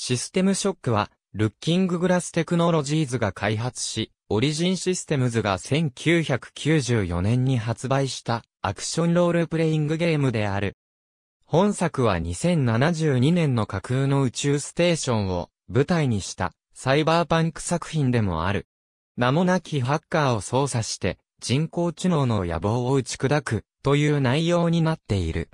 システムショックは、ルッキンググラステクノロジーズが開発し、オリジンシステムズが1994年に発売したアクションロールプレイングゲームである。本作は2072年の架空の宇宙ステーションを舞台にしたサイバーパンク作品でもある。名もなきハッカーを操作して人工知能の野望を打ち砕くという内容になっている。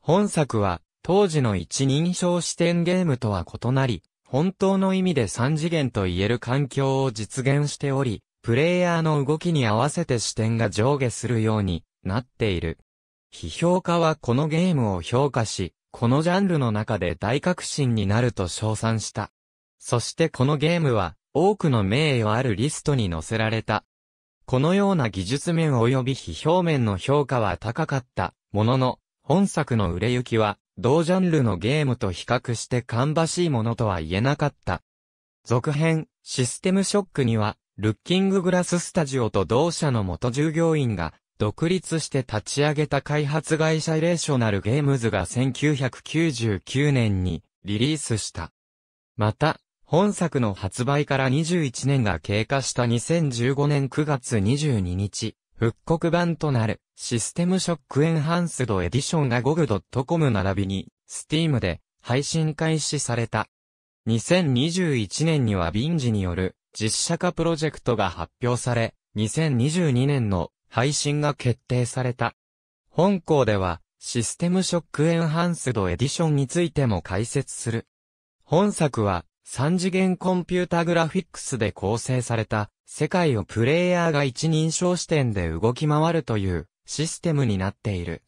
本作は当時の一人称視点ゲームとは異なり、本当の意味で三次元と言える環境を実現しており、プレイヤーの動きに合わせて視点が上下するようになっている。批評家はこのゲームを評価し、このジャンルの中で大革新になると称賛した。そしてこのゲームは、多くの名誉あるリストに載せられた。このような技術面及び批評面の評価は高かった、ものの、本作の売れ行きは、同ジャンルのゲームと比較して芳しいものとは言えなかった。続編、システムショックには、ルッキンググラススタジオと同社の元従業員が、独立して立ち上げた開発会社レーショナルゲームズが1999年にリリースした。また、本作の発売から21年が経過した2015年9月22日、復刻版となる、システムショックエンハンスドエディションが GOG.com 並びに、Steam で配信開始された。2021年にはビンジによる実写化プロジェクトが発表され、2022年の配信が決定された。本校では、システムショックエンハンスドエディションについても解説する。本作は、三次元コンピュータグラフィックスで構成された世界をプレイヤーが一人称視点で動き回るというシステムになっている。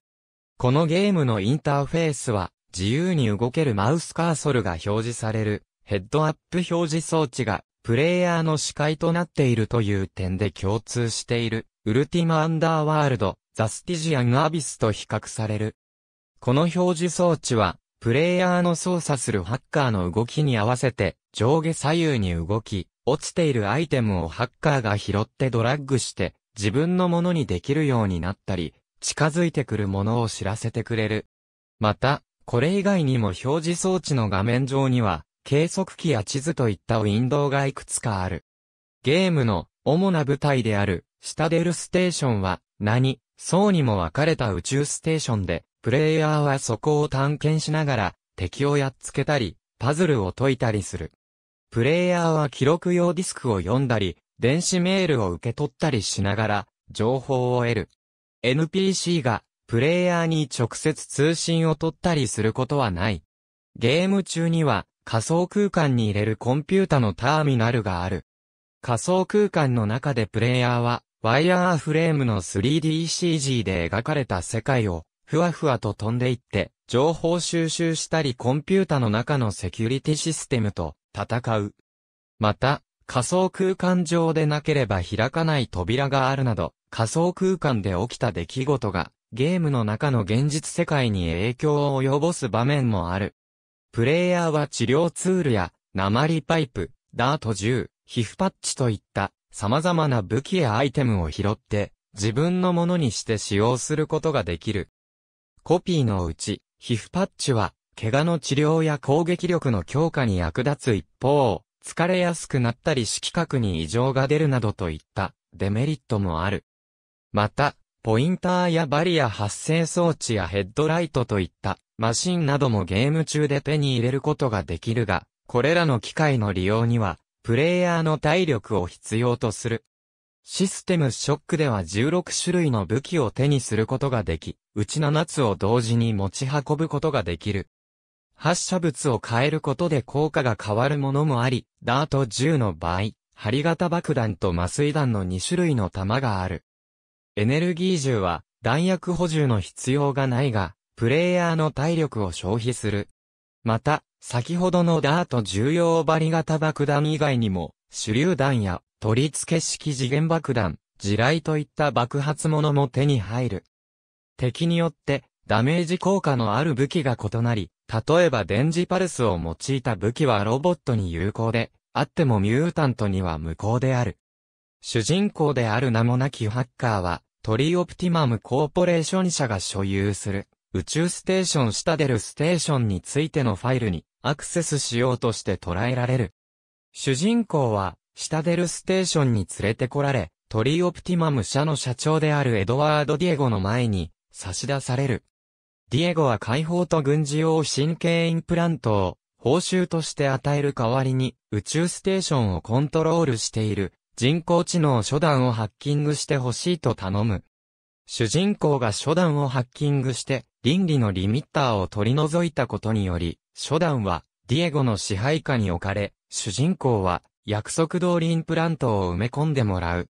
このゲームのインターフェースは自由に動けるマウスカーソルが表示されるヘッドアップ表示装置がプレイヤーの視界となっているという点で共通しているウルティマ・アンダーワールド・ザ・スティジアン・アビスと比較される。この表示装置はプレイヤーの操作するハッカーの動きに合わせて上下左右に動き、落ちているアイテムをハッカーが拾ってドラッグして自分のものにできるようになったり、近づいてくるものを知らせてくれる。また、これ以外にも表示装置の画面上には、計測器や地図といったウィンドウがいくつかある。ゲームの主な舞台である、シタデルステーションは、何、層にも分かれた宇宙ステーションで、プレイヤーはそこを探検しながら、敵をやっつけたり、パズルを解いたりする。プレイヤーは記録用ディスクを読んだり、電子メールを受け取ったりしながら、情報を得る。NPC が、プレイヤーに直接通信を取ったりすることはない。ゲーム中には、仮想空間に入れるコンピュータのターミナルがある。仮想空間の中でプレイヤーは、ワイヤーフレームの 3DCG で描かれた世界をふわふわと飛んでいって、情報収集したりコンピュータの中のセキュリティシステムと戦う。また、仮想空間上でなければ開かない扉があるなど、仮想空間で起きた出来事が、ゲームの中の現実世界に影響を及ぼす場面もある。プレイヤーは治療ツールや、鉛パイプ、ダート銃、皮膚パッチといった様々な武器やアイテムを拾って、自分のものにして使用することができる。コピーのうち、皮膚パッチは、怪我の治療や攻撃力の強化に役立つ一方、疲れやすくなったり色覚に異常が出るなどといったデメリットもある。また、ポインターやバリア発生装置やヘッドライトといったマシンなどもゲーム中で手に入れることができるが、これらの機械の利用には、プレイヤーの体力を必要とする。システムショックでは16種類の武器を手にすることができ、うち7つを同時に持ち運ぶことができる。発射物を変えることで効果が変わるものもあり、ダート10の場合、針型爆弾と麻酔弾の2種類の弾がある。エネルギー銃は弾薬補充の必要がないが、プレイヤーの体力を消費する。また、先ほどのダート重要針型爆弾以外にも、手榴弾や取り付け式次元爆弾、地雷といった爆発物も手に入る。敵によってダメージ効果のある武器が異なり、例えば電磁パルスを用いた武器はロボットに有効で、あってもミュータントには無効である。主人公である名もなきハッカーは、トリーオプティマムコーポレーション社が所有する、宇宙ステーションシタデルステーションについてのファイルにアクセスしようとして捉えられる。主人公は、シタデルステーションに連れてこられ、トリーオプティマム社の社長であるエドワード・ディエゴの前に差し出される。ディエゴは解放と軍事用神経インプラントを報酬として与える代わりに宇宙ステーションをコントロールしている人工知能初段をハッキングしてほしいと頼む。主人公が初段をハッキングして倫理のリミッターを取り除いたことにより、初段はディエゴの支配下に置かれ、主人公は約束通りインプラントを埋め込んでもらう。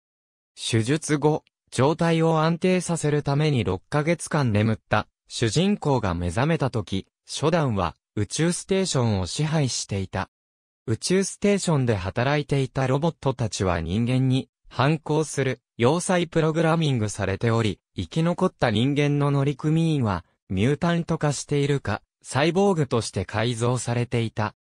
手術後、状態を安定させるために6ヶ月間眠った主人公が目覚めた時、初段は宇宙ステーションを支配していた。宇宙ステーションで働いていたロボットたちは人間に反抗する要塞プログラミングされており、生き残った人間の乗組員はミュータント化しているか、サイボーグとして改造されていた。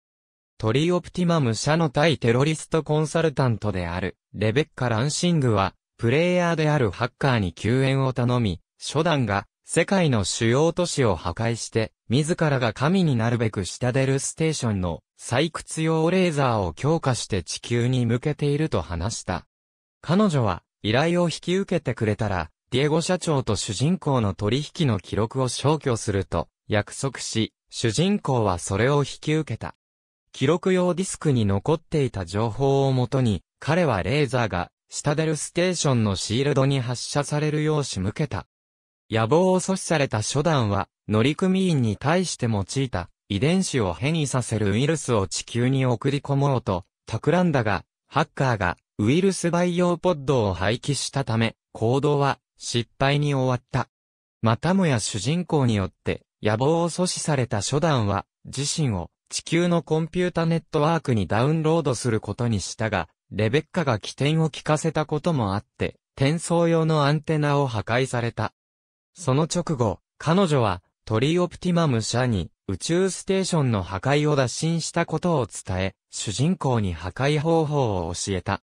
トリオプティマム社の対テロリストコンサルタントである、レベッカ・ランシングは、プレイヤーであるハッカーに救援を頼み、初段が、世界の主要都市を破壊して、自らが神になるべく下出るステーションの採掘用レーザーを強化して地球に向けていると話した。彼女は、依頼を引き受けてくれたら、ディエゴ社長と主人公の取引の記録を消去すると約束し、主人公はそれを引き受けた。記録用ディスクに残っていた情報をもとに、彼はレーザーが、下出るステーションのシールドに発射されるよう仕向けた。野望を阻止された初段は、乗組員に対して用いた、遺伝子を変異させるウイルスを地球に送り込もうと、企んだが、ハッカーが、ウイルス培養ポッドを廃棄したため、行動は、失敗に終わった。またもや主人公によって、野望を阻止された初段は、自身を、地球のコンピュータネットワークにダウンロードすることにしたが、レベッカが起点を聞かせたこともあって、転送用のアンテナを破壊された。その直後、彼女はトリオプティマム社に宇宙ステーションの破壊を打診したことを伝え、主人公に破壊方法を教えた。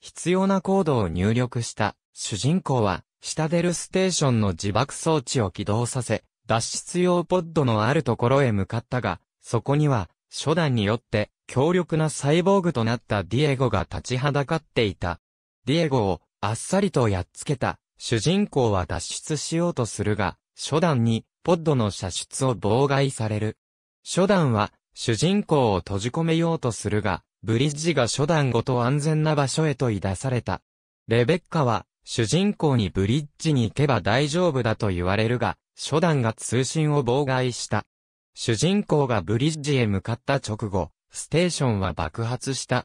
必要なコードを入力した主人公は、下出るステーションの自爆装置を起動させ、脱出用ポッドのあるところへ向かったが、そこには、初段によって強力なサイボーグとなったディエゴが立ちはだかっていた。ディエゴをあっさりとやっつけた主人公は脱出しようとするが、初段にポッドの射出を妨害される。初段は主人公を閉じ込めようとするが、ブリッジが初段ごと安全な場所へと言い出された。レベッカは主人公にブリッジに行けば大丈夫だと言われるが、初段が通信を妨害した。主人公がブリッジへ向かった直後、ステーションは爆発した。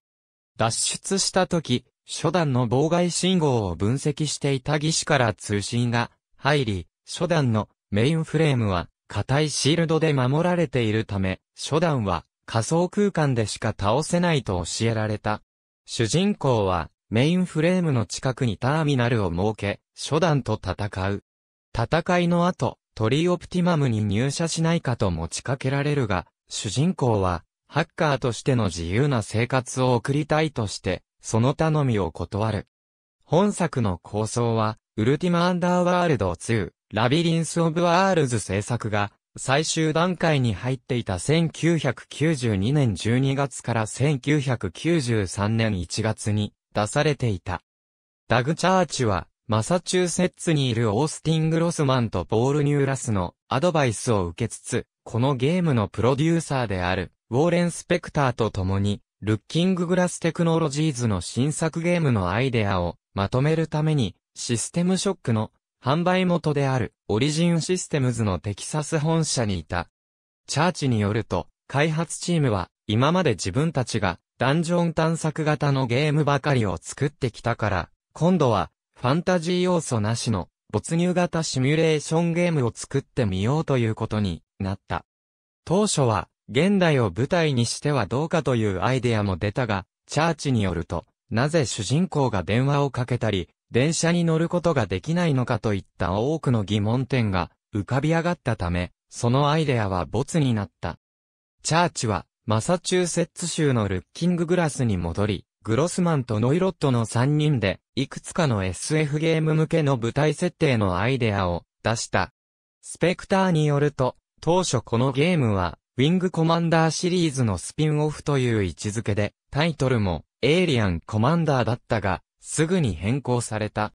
脱出した時、初段の妨害信号を分析していた技師から通信が入り、初段のメインフレームは硬いシールドで守られているため、初段は仮想空間でしか倒せないと教えられた。主人公はメインフレームの近くにターミナルを設け、初段と戦う。戦いの後、トリーオプティマムに入社しないかと持ちかけられるが、主人公は、ハッカーとしての自由な生活を送りたいとして、その頼みを断る。本作の構想は、ウルティマ・アンダーワールド2、ラビリンス・オブ・アールズ制作が、最終段階に入っていた1992年12月から1993年1月に出されていた。ダグ・チャーチは、マサチューセッツにいるオースティン・グロスマンとポール・ニューラスのアドバイスを受けつつ、このゲームのプロデューサーである、ウォーレン・スペクターと共に、ルッキンググラステクノロジーズの新作ゲームのアイデアをまとめるために、システムショックの販売元であるオリジンシステムズのテキサス本社にいた。チャーチによると、開発チームは今まで自分たちがダンジョン探索型のゲームばかりを作ってきたから、今度はファンタジー要素なしの没入型シミュレーションゲームを作ってみようということになった。当初は現代を舞台にしてはどうかというアイデアも出たが、チャーチによると、なぜ主人公が電話をかけたり、電車に乗ることができないのかといった多くの疑問点が浮かび上がったため、そのアイデアは没になった。チャーチは、マサチューセッツ州のルッキンググラスに戻り、グロスマンとノイロットの3人で、いくつかの SF ゲーム向けの舞台設定のアイデアを出した。スペクターによると、当初このゲームは、ウィングコマンダーシリーズのスピンオフという位置づけで、タイトルも、エイリアンコマンダーだったが、すぐに変更された。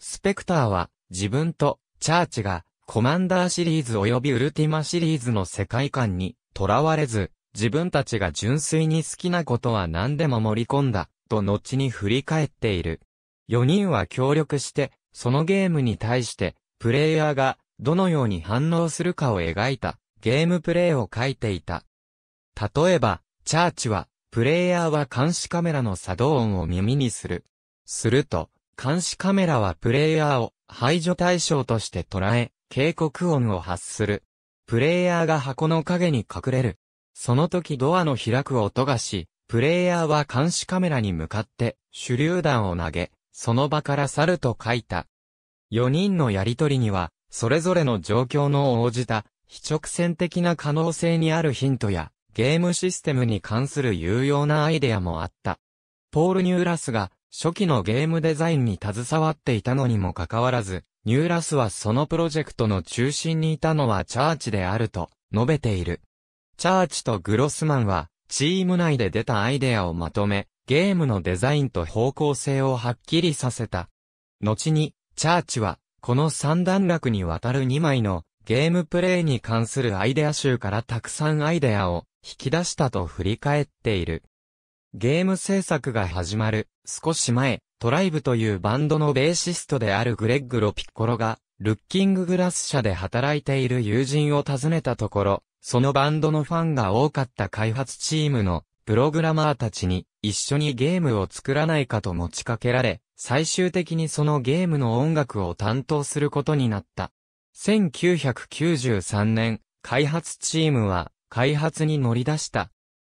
スペクターは、自分と、チャーチが、コマンダーシリーズ及びウルティマシリーズの世界観に、とらわれず、自分たちが純粋に好きなことは何でも盛り込んだ、と後に振り返っている。4人は協力して、そのゲームに対して、プレイヤーが、どのように反応するかを描いた、ゲームプレイを書いていた。例えば、チャーチは、プレイヤーは監視カメラの作動音を耳にする。すると、監視カメラはプレイヤーを排除対象として捉え、警告音を発する。プレイヤーが箱の影に隠れるその時ドアの開く音がし、プレイヤーは監視カメラに向かって、手榴弾を投げ、その場から去ると書いた。4人のやりとりには、それぞれの状況の応じた、非直線的な可能性にあるヒントや、ゲームシステムに関する有用なアイデアもあった。ポール・ニューラスが、初期のゲームデザインに携わっていたのにもかかわらず、ニューラスはそのプロジェクトの中心にいたのはチャーチであると述べている。チャーチとグロスマンは、チーム内で出たアイデアをまとめ、ゲームのデザインと方向性をはっきりさせた。後に、チャーチは、この三段落にわたる2枚のゲームプレイに関するアイデア集からたくさんアイデアを引き出したと振り返っている。ゲーム制作が始まる少し前、トライブというバンドのベーシストであるグレッグ・ロピッコロが、ルッキンググラス社で働いている友人を訪ねたところ、そのバンドのファンが多かった開発チームのプログラマーたちに一緒にゲームを作らないかと持ちかけられ、最終的にそのゲームの音楽を担当することになった。1993年、開発チームは開発に乗り出した。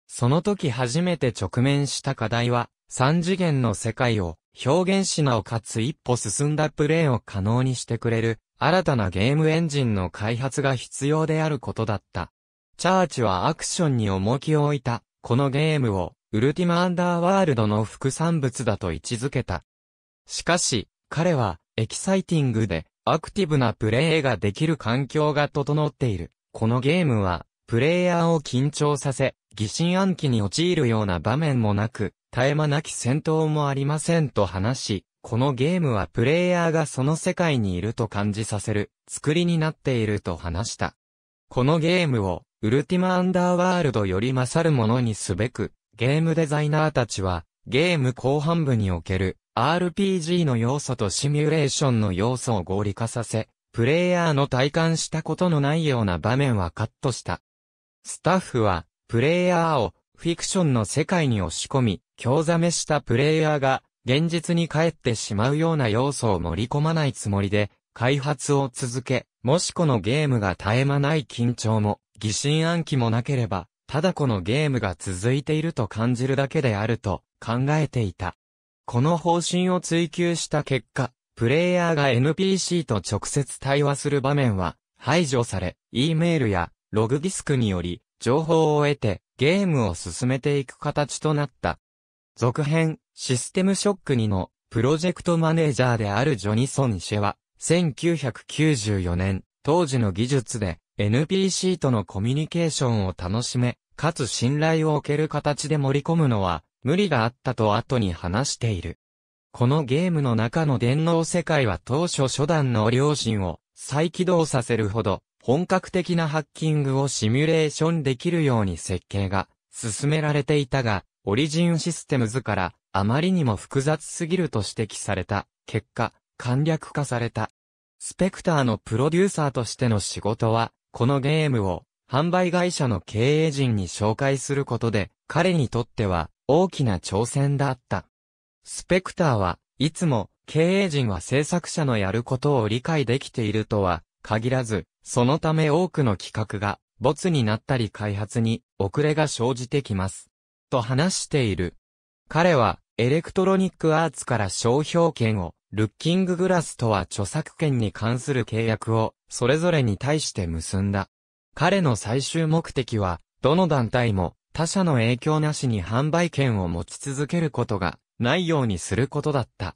その時初めて直面した課題は、三次元の世界を表現しなおかつ一歩進んだプレイを可能にしてくれる新たなゲームエンジンの開発が必要であることだった。チャーチはアクションに重きを置いた、このゲームを、ウルティマ・アンダーワールドの副産物だと位置づけた。しかし、彼は、エキサイティングで、アクティブなプレイができる環境が整っている。このゲームは、プレイヤーを緊張させ、疑心暗鬼に陥るような場面もなく、絶え間なき戦闘もありませんと話し、このゲームはプレイヤーがその世界にいると感じさせる、作りになっていると話した。このゲームを、ウルティマアンダーワールドより勝るものにすべく、ゲームデザイナーたちは、ゲーム後半部における RPG の要素とシミュレーションの要素を合理化させ、プレイヤーの体感したことのないような場面はカットした。スタッフは、プレイヤーをフィクションの世界に押し込み、興ざめしたプレイヤーが現実に帰ってしまうような要素を盛り込まないつもりで、開発を続け、もしこのゲームが絶え間ない緊張も疑心暗鬼もなければ、ただこのゲームが続いていると感じるだけであると考えていた。この方針を追求した結果、プレイヤーが NPC と直接対話する場面は排除され、E メールやログディスクにより情報を得てゲームを進めていく形となった。続編、システムショック2のプロジェクトマネージャーであるジョニソン・シェは、1994年、当時の技術で NPC とのコミュニケーションを楽しめ、かつ信頼を置ける形で盛り込むのは、無理があったと後に話している。このゲームの中の電脳世界は当初初段の両親を再起動させるほど本格的なハッキングをシミュレーションできるように設計が進められていたが、オリジンシステムズからあまりにも複雑すぎると指摘された結果、簡略化された。スペクターのプロデューサーとしての仕事はこのゲームを販売会社の経営陣に紹介することで、彼にとっては大きな挑戦だった。スペクターはいつも経営陣は制作者のやることを理解できているとは限らず、そのため多くの企画が没になったり開発に遅れが生じてきます。と話している。彼はエレクトロニックアーツから商標権をルッキンググラスとは著作権に関する契約をそれぞれに対して結んだ。彼の最終目的は、どの団体も他社の影響なしに販売権を持ち続けることがないようにすることだった。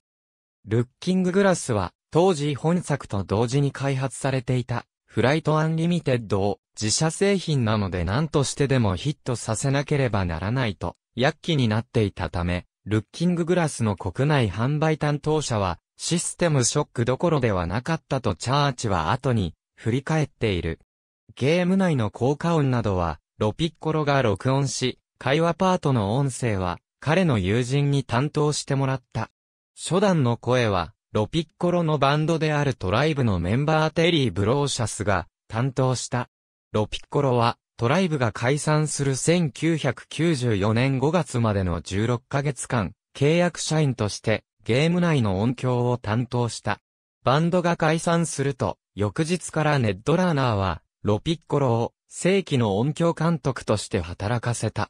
ルッキンググラスは当時本作と同時に開発されていたフライトアンリミテッドを自社製品なので何としてでもヒットさせなければならないと躍起になっていたため、ルッキンググラスの国内販売担当者はシステムショックどころではなかったとチャーチは後に振り返っている。ゲーム内の効果音などはロピッコロが録音し、会話パートの音声は彼の友人に担当してもらった。初段の声はロピッコロのバンドであるトライブのメンバーテリー・ブローシャスが担当した。ロピッコロはトライブが解散する1994年5月までの16ヶ月間、契約社員としてゲーム内の音響を担当した。バンドが解散すると、翌日からネッドラーナーは、ロピッコロを正規の音響監督として働かせた。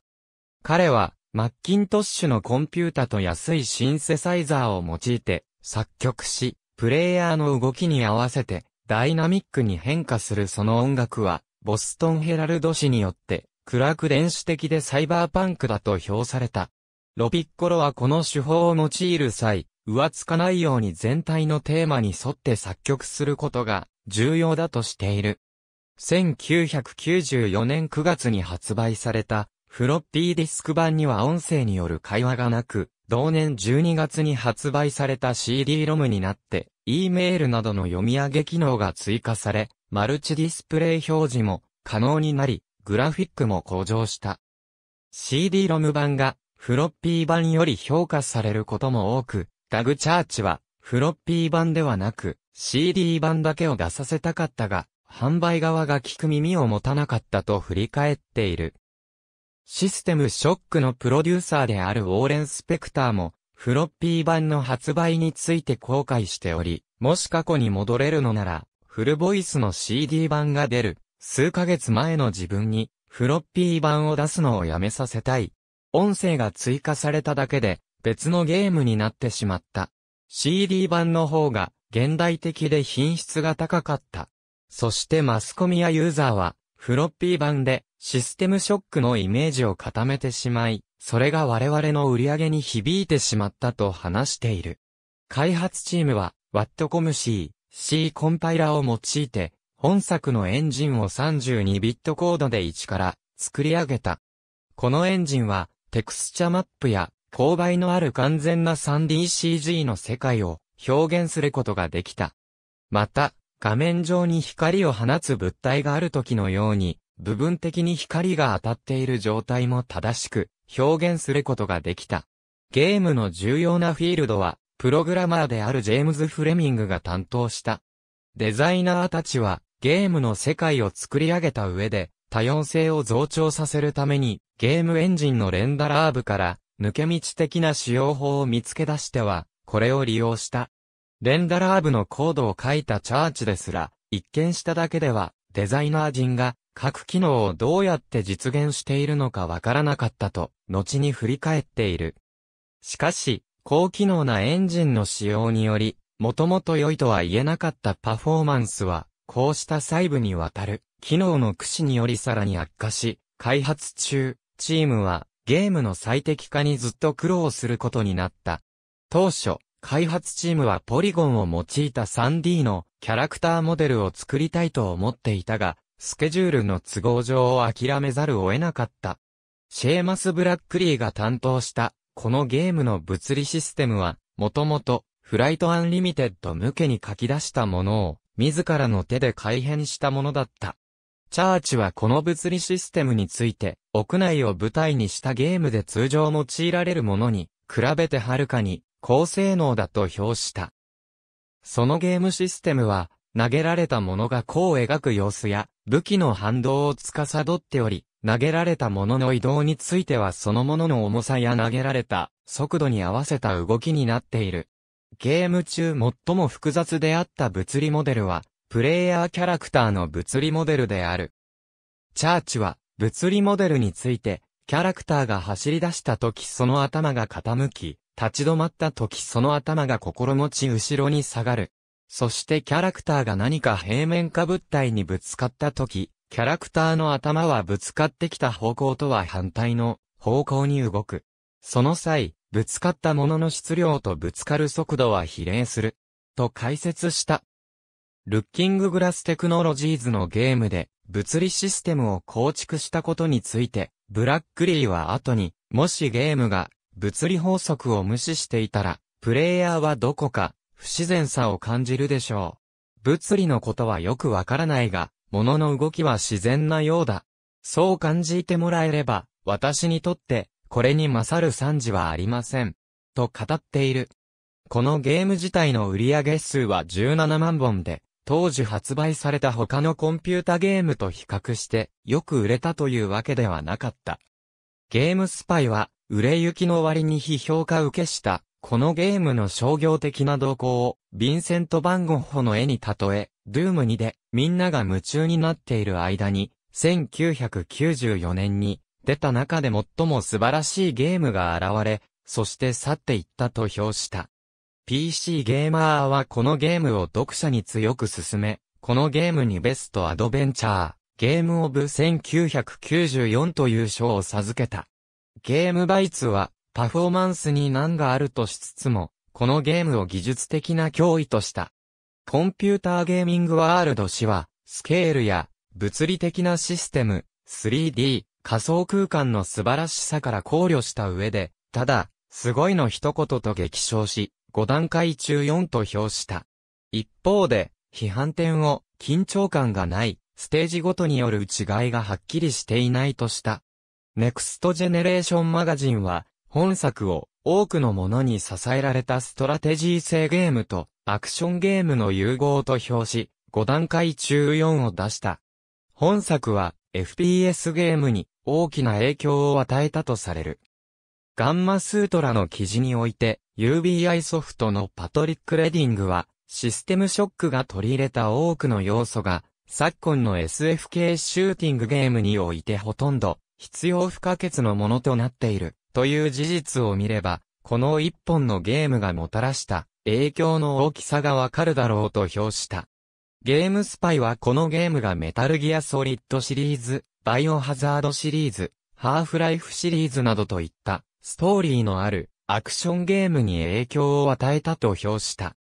彼は、マッキントッシュのコンピュータと安いシンセサイザーを用いて、作曲し、プレイヤーの動きに合わせて、ダイナミックに変化するその音楽は、ボストンヘラルド氏によって、暗く電子的でサイバーパンクだと評された。ロピッコロはこの手法を用いる際、浮つかないように全体のテーマに沿って作曲することが重要だとしている。1994年9月に発売されたフロッピーディスク版には音声による会話がなく、同年12月に発売された CD-ROM になって、E メールなどの読み上げ機能が追加され、マルチディスプレイ表示も可能になり、グラフィックも向上した。CD-ROM 版がフロッピー版より評価されることも多く、ダグ・チャーチは、フロッピー版ではなく、CD 版だけを出させたかったが、販売側が聞く耳を持たなかったと振り返っている。システムショックのプロデューサーであるウォーレン・スペクターも、フロッピー版の発売について後悔しており、もし過去に戻れるのなら、フルボイスの CD 版が出る、数ヶ月前の自分に、フロッピー版を出すのをやめさせたい。音声が追加されただけで別のゲームになってしまった。CD 版の方が現代的で品質が高かった。そしてマスコミやユーザーはフロッピー版でシステムショックのイメージを固めてしまい、それが我々の売り上げに響いてしまったと話している。開発チームは WatComC、C コンパイラを用いて、本作のエンジンを32ビットコードで1から作り上げた。このエンジンはテクスチャマップや、勾配のある完全な 3DCG の世界を表現することができた。また、画面上に光を放つ物体がある時のように、部分的に光が当たっている状態も正しく表現することができた。ゲームの重要なフィールドは、プログラマーであるジェームズ・フレミングが担当した。デザイナーたちは、ゲームの世界を作り上げた上で、多様性を増長させるために、ゲームエンジンのレンダラー部から、抜け道的な使用法を見つけ出しては、これを利用した。レンダラー部のコードを書いたチャーチですら、一見しただけでは、デザイナー陣が、各機能をどうやって実現しているのかわからなかったと、後に振り返っている。しかし、高機能なエンジンの使用により、もともと良いとは言えなかったパフォーマンスは、こうした細部にわたる。機能の駆使によりさらに悪化し、開発中、チームはゲームの最適化にずっと苦労することになった。当初、開発チームはポリゴンを用いた 3D のキャラクターモデルを作りたいと思っていたが、スケジュールの都合上を諦めざるを得なかった。シェーマス・ブラックリーが担当したこのゲームの物理システムは、もともと、フライトアンリミテッド向けに書き出したものを、自らの手で改変したものだった。チャーチはこの物理システムについて、屋内を舞台にしたゲームで通常用いられるものに、比べてはるかに、高性能だと評した。そのゲームシステムは、投げられたものが弧を描く様子や、武器の反動を司っており、投げられたものの移動についてはそのものの重さや投げられた速度に合わせた動きになっている。ゲーム中最も複雑であった物理モデルは、プレイヤーキャラクターの物理モデルである。チャーチは、物理モデルについて、キャラクターが走り出した時その頭が傾き、立ち止まった時その頭が心持ち後ろに下がる。そしてキャラクターが何か平面化物体にぶつかった時、キャラクターの頭はぶつかってきた方向とは反対の方向に動く。その際、ぶつかったものの質量とぶつかる速度は比例する。と解説した。ルッキンググラステクノロジーズのゲームで物理システムを構築したことについて、ブラックリーは後に、もしゲームが物理法則を無視していたら、プレイヤーはどこか不自然さを感じるでしょう。物理のことはよくわからないが、物の動きは自然なようだ。そう感じてもらえれば、私にとって、これに勝る惨事はありません。と語っている。このゲーム自体の売上数は17万本で、当時発売された他のコンピュータゲームと比較してよく売れたというわけではなかった。ゲームスパイは売れ行きの割に批評家受けした、このゲームの商業的な動向を、ヴィンセント・バンゴッホの絵に例え、ドゥーム2で、みんなが夢中になっている間に、1994年に、出た中で最も素晴らしいゲームが現れ、そして去っていったと評した。PC ゲーマーはこのゲームを読者に強く勧め、このゲームにベストアドベンチャー、ゲームオブ1994という賞を授けた。ゲームバイツは、パフォーマンスに難があるとしつつも、このゲームを技術的な脅威とした。コンピューターゲーミングワールド氏は、スケールや、物理的なシステム、3D、仮想空間の素晴らしさから考慮した上で、ただ、すごいの一言と激賞し、5段階中4と評した。一方で、批判点を、緊張感がない、ステージごとによる違いがはっきりしていないとした。ネクストジェネレーションマガジンは、本作を多くのものに支えられたストラテジー性ゲームとアクションゲームの融合と評し、5段階中4を出した。本作は FPS ゲームに大きな影響を与えたとされる。ガンマスートラの記事において、UBI ソフトのパトリック・レディングは、システムショックが取り入れた多くの要素が、昨今の SF k シューティングゲームにおいてほとんど、必要不可欠のものとなっている、という事実を見れば、この一本のゲームがもたらした影響の大きさがわかるだろうと評した。ゲームスパイはこのゲームがメタルギアソリッドシリーズ、バイオハザードシリーズ、ハーフライフシリーズなどといったストーリーのあるアクションゲームに影響を与えたと評した。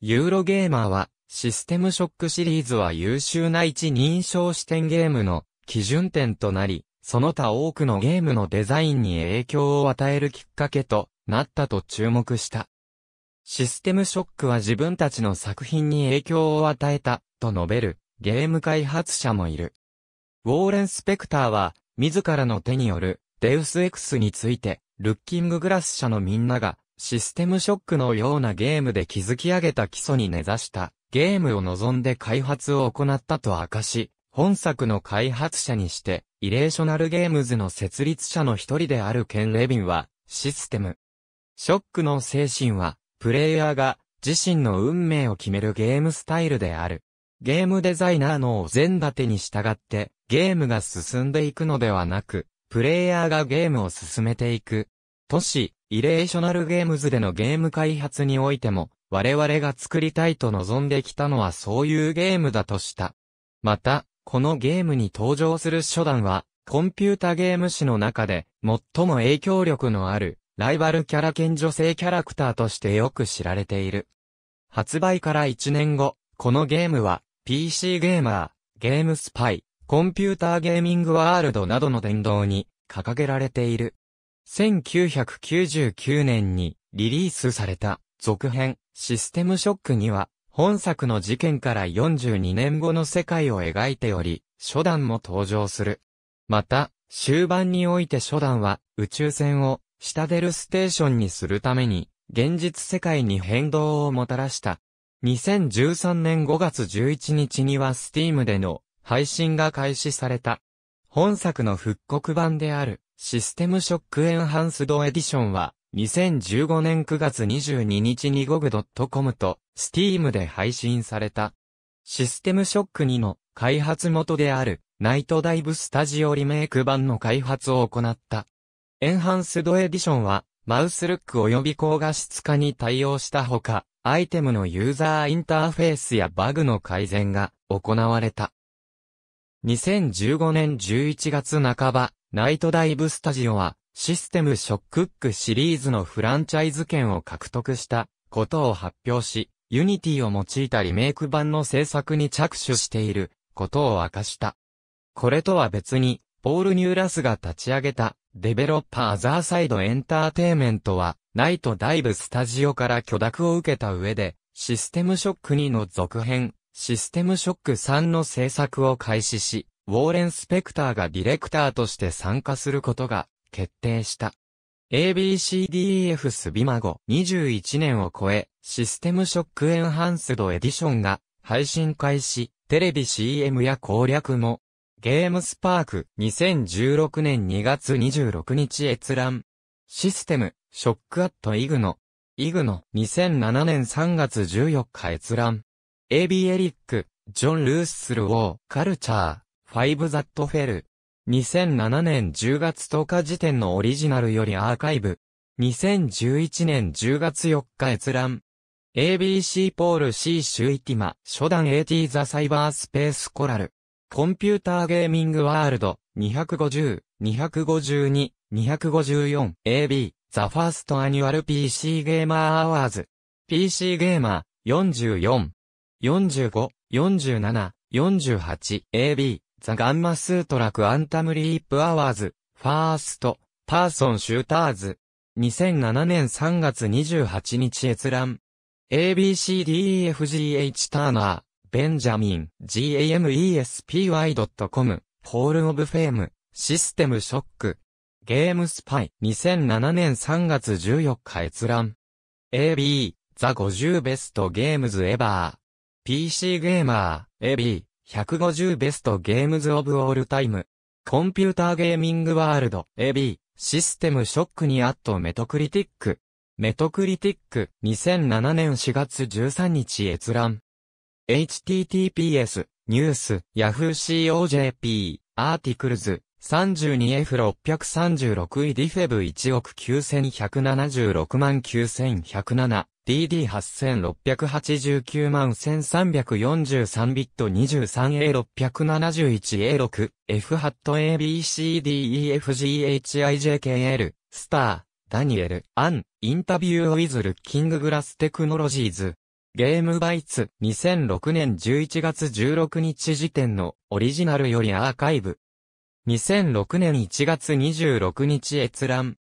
ユーロゲーマーは、システムショックシリーズは優秀な一認証視点ゲームの基準点となり、その他多くのゲームのデザインに影響を与えるきっかけとなったと注目した。システムショックは自分たちの作品に影響を与えた、と述べるゲーム開発者もいる。ウォーレン・スペクターは、自らの手によるデウス X について、ルッキンググラス社のみんなが、システムショックのようなゲームで築き上げた基礎に根ざした、ゲームを望んで開発を行ったと明かし、本作の開発者にして、イレーショナルゲームズの設立者の一人であるケン・レビンは、システム。ショックの精神は、プレイヤーが自身の運命を決めるゲームスタイルである。ゲームデザイナーのお膳立てに従って、ゲームが進んでいくのではなく、プレイヤーがゲームを進めていく。都市、イレーショナルゲームズでのゲーム開発においても、我々が作りたいと望んできたのはそういうゲームだとした。また、このゲームに登場する初段は、コンピュータゲーム史の中で、最も影響力のある、ライバルキャラ兼女性キャラクターとしてよく知られている。発売から1年後、このゲームは、PC ゲーマー、ゲームスパイ、コンピューターゲーミングワールドなどの伝道に掲げられている。1999年にリリースされた続編システムショックには本作の事件から42年後の世界を描いており、初段も登場する。また、終盤において初段は宇宙船をシタデルステーションにするために現実世界に変動をもたらした。2013年5月11日には Steam での配信が開始された。本作の復刻版である、システムショックエンハンスドエディションは、2015年9月22日にゴグ c o m とスティームで配信された。システムショック2の開発元であるナイトダイブスタジオリメイク版の開発を行った。エンハンスドエディションはマウスルック及び高画質化に対応したほか、アイテムのユーザーインターフェースやバグの改善が行われた。2015年11月半ば、ナイトダイブスタジオは、システムショックックシリーズのフランチャイズ権を獲得したことを発表し、ユニティを用いたリメイク版の制作に着手していることを明かした。これとは別に、ポール・ニューラスが立ち上げたデベロッパーザーサイドエンターテイメントは、ナイトダイブスタジオから許諾を受けた上で、システムショック2の続編、システムショック3の制作を開始し、ウォーレン・スペクターがディレクターとして参加することが決定した。ABCDEF スビマゴ21年を超え、システムショックエンハンスドエディションが配信開始、テレビ CM や攻略も、ゲームスパーク2016年2月26日閲覧。システム、ショックアットイグノ。イグノ2007年3月14日閲覧。AB エリック、ジョン・ルーススルウォー、カルチャー、ファイブ・ザット・フェル。2007年10月10日時点のオリジナルよりアーカイブ。2011年10月4日閲覧。ABC ポール C シュイティマ、初段 AT ザサイバースペースコラル。コンピューターゲーミングワールド、250、252、254、AB、ザファーストアニュアル PC ゲーマーアワーズ。PC ゲーマー、44。45、47、48、AB、ザ・ガンマスートラク・アンタム・リープ・アワーズ、ファースト、パーソン・シューターズ。2007年3月28日閲覧。abcdefgh ターナー、ベンジャミン、gamespy.com、ホール・オブ・フェーム、システム・ショック。ゲームスパイ、2007年3月14日閲覧。AB、ザ50ベストゲームズエバー。PC ゲーマー、AB150 ベストゲームズオブオールタイム。コンピューターゲーミングワールド、AB、システムショックにアットメトクリティック。メトクリティック、2007年4月13日閲覧。https, ニュース、yahoo.co.jp、アーティクルズ、32F636 位ディフェブ1億9176万9107。DD8689 万1343ビット 23A671A6、F ハット ABCDEFGHIJKL、スター、ダニエル、アン、インタビューウィズルキンググラステクノロジーズ。ゲームバイツ2006年11月16日時点のオリジナルよりアーカイブ。2006年1月26日閲覧。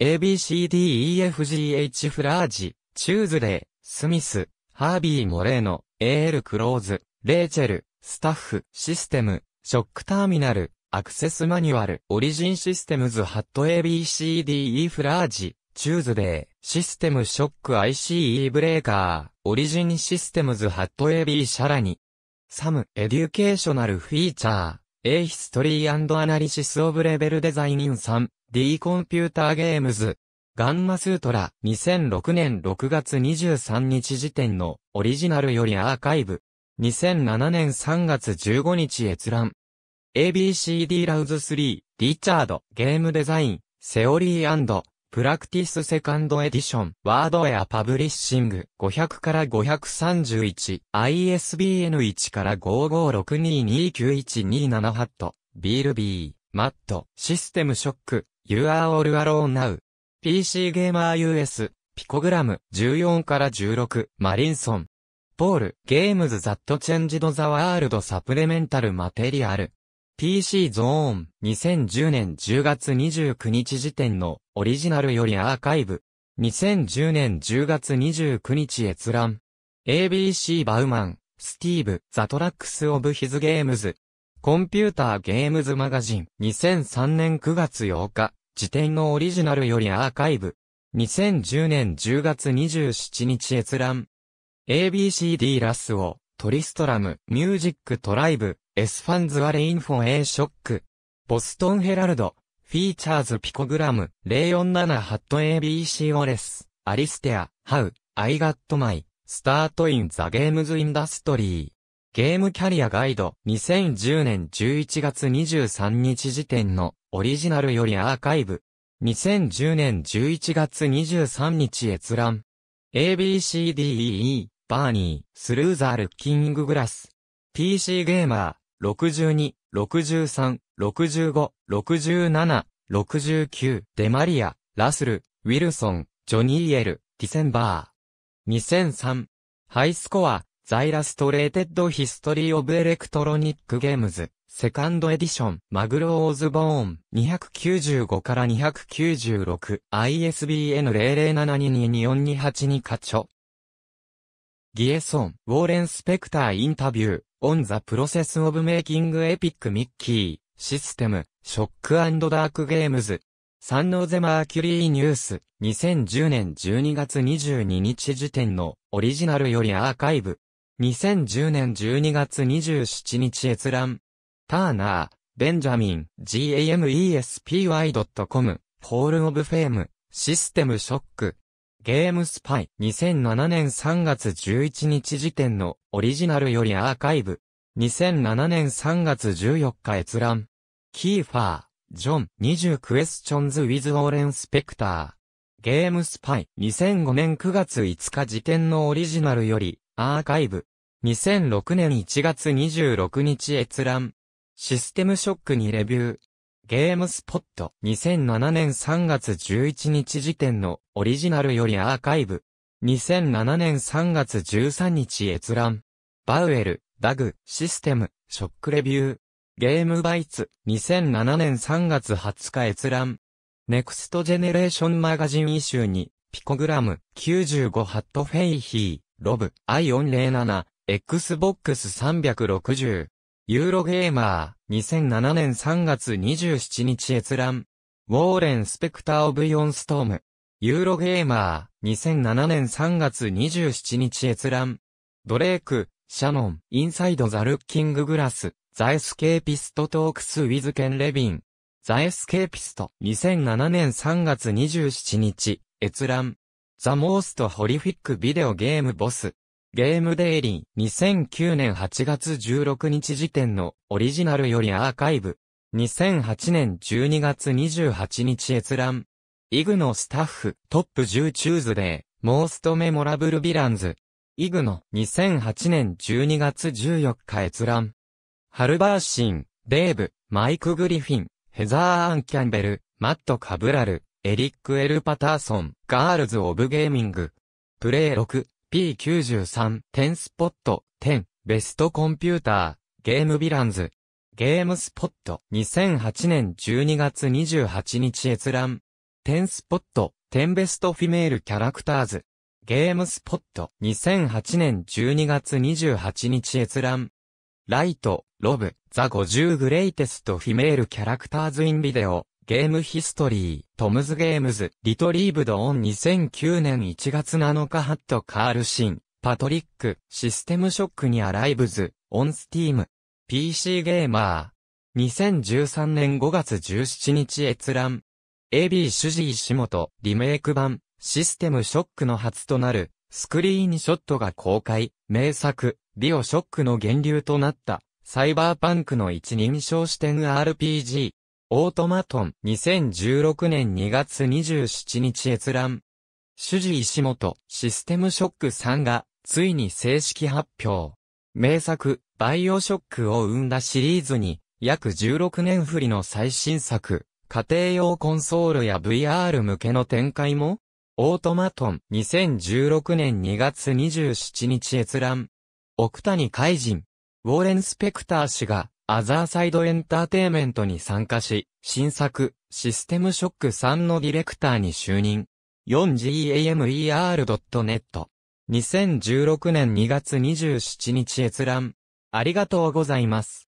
ABCDEFGH フラージ、チューズデー、スミス、ハービー・モレーノ、AL クローズ、レイチェル、スタッフ、システム、ショックターミナル、アクセスマニュアル、オリジンシステムズハット ABCDE フラージ、チューズデー、システムショック ICE ブレーカー、オリジンシステムズハット AB シャラニ、サム、エデュケーショナルフィーチャー、A ヒストリー・アナリシス・オブ・レベル・デザイン・ f l e v Design in 3D c o m ガンマスートラ2006年6月23日時点のオリジナルよりアーカイブ。2007年3月15日閲覧。ABCD ラウズ3、リチャード、ゲームデザイン、セオリープラクティスセカンドエディション、ワードウェアパブリッシング、500から531、ISBN 1から5562291278、ビールビー、マット、システムショック、You are all alone now. PC ゲーマー US、ピコグラム、14から16、マリンソン。ポール、ゲームズ・ザット・チェンジド・ザ・ワールド・サプレメンタル・マテリアル。PC ゾーン、2010年10月29日時点のオリジナルよりアーカイブ。2010年10月29日閲覧。ABC バウマン、スティーブ、ザ・トラックス・オブ・ヒズ・ゲームズ。コンピューター・ゲームズ・マガジン、2003年9月8日。辞典のオリジナルよりアーカイブ。2010年10月27日閲覧。ABCD ラスを、トリストラム、ミュージックトライブ、S ファンズアレインフォエーショック。ボストンヘラルド、フィーチャーズピコグラム、047ハット ABC オレス、アリステア、ハウ、アイガットマイ、スタートインザゲームズインダストリー。ゲームキャリアガイド2010年11月23日時点のオリジナルよりアーカイブ。2010年11月23日閲覧。ABCDEE、バーニー、スルーザール、キンググラス。PC ゲーマー、62、63、65、67、69、デマリア、ラスル、ウィルソン、ジョニーエル、ディセンバー。2003、ハイスコア、ザイラストレーテッドヒストリーオブエレクトロニックゲームズ。セカンドエディション、マグロオーズボーン、295から296、ISBN 007222428課長。ギエソン、ウォーレン・スペクターインタビュー、オン・ザ・プロセス・オブ・メイキング・エピック・ミッキー、システム、ショックダーク・ゲームズ、サンノーゼ・マーキュリー・ニュース、2010年12月22日時点のオリジナルよりアーカイブ、2010年12月27日閲覧、ターナー、ベンジャミン、gamespy.com、ホールオブフェーム、システムショック。ゲームスパイ、2007年3月11日時点のオリジナルよりアーカイブ。2007年3月14日閲覧。キーファー、ジョン、20クエスチョンズ・ウィズ・オーレン・スペクター。ゲームスパイ、2005年9月5日時点のオリジナルより、アーカイブ。2006年1月26日閲覧。システムショックにレビュー。ゲームスポット2007年3月11日時点のオリジナルよりアーカイブ。2007年3月13日閲覧。バウエル、ダグ、システム、ショックレビュー。ゲームバイツ2007年3月20日閲覧。ネクストジェネレーションマガジンイシューに、ピコグラム95ハットフェイヒー、ロブ、i407、Xbox 360。ユーロゲーマー、2007年3月27日閲覧。ウォーレン・スペクター・オブ・ヨン・ストーム。ユーロゲーマー、2007年3月27日閲覧。ドレーク、シャノン、インサイド・ザ・ルッキング・グラス、ザ・エスケーピスト・トークス・ウィズ・ケン・レビン。ザ・エスケーピスト、2007年3月27日、閲覧。ザ・モースト・ホリフィック・ビデオ・ゲーム・ボス。ゲームデイリー2009年8月16日時点のオリジナルよりアーカイブ2008年12月28日閲覧イグのスタッフトップ10チューズデーモーストメモラブルヴィランズイグの2008年12月14日閲覧ハルバーシン、デーブ、マイク・グリフィン、ヘザー・アン・キャンベル、マット・カブラル、エリック・エル・パターソン、ガールズ・オブ・ゲーミング。プレイ6、P93、10スポット、10、ベストコンピューター、ゲームヴィランズ、ゲームスポット、2008年12月28日閲覧、10スポット、10ベストフィメールキャラクターズ、ゲームスポット、2008年12月28日閲覧、ライト、ロブ、ザ50グレイテストフィメールキャラクターズインビデオ、ゲームヒストリー、トムズゲームズ、リトリーブドオン2009年1月7日ハットカールシン、パトリック、システムショックにアライブズ、オンスティーム、PC ゲーマー、2013年5月17日閲覧、AB 主治医石本、リメイク版、システムショックの初となる、スクリーンショットが公開、名作、ビオショックの源流となった、サイバーパンクの一人称視点 RPG、オートマトン、2016年2月27日閲覧。主治石本、システムショック3が、ついに正式発表。名作、バイオショックを生んだシリーズに、約16年振りの最新作、家庭用コンソールや VR 向けの展開もオートマトン、2016年2月27日閲覧。奥谷海人、ウォーレン・スペクター氏が、アザーサイドエンターテイメントに参加し、新作、システムショック3のディレクターに就任。4gamer.net 2016年2月27日閲覧。ありがとうございます。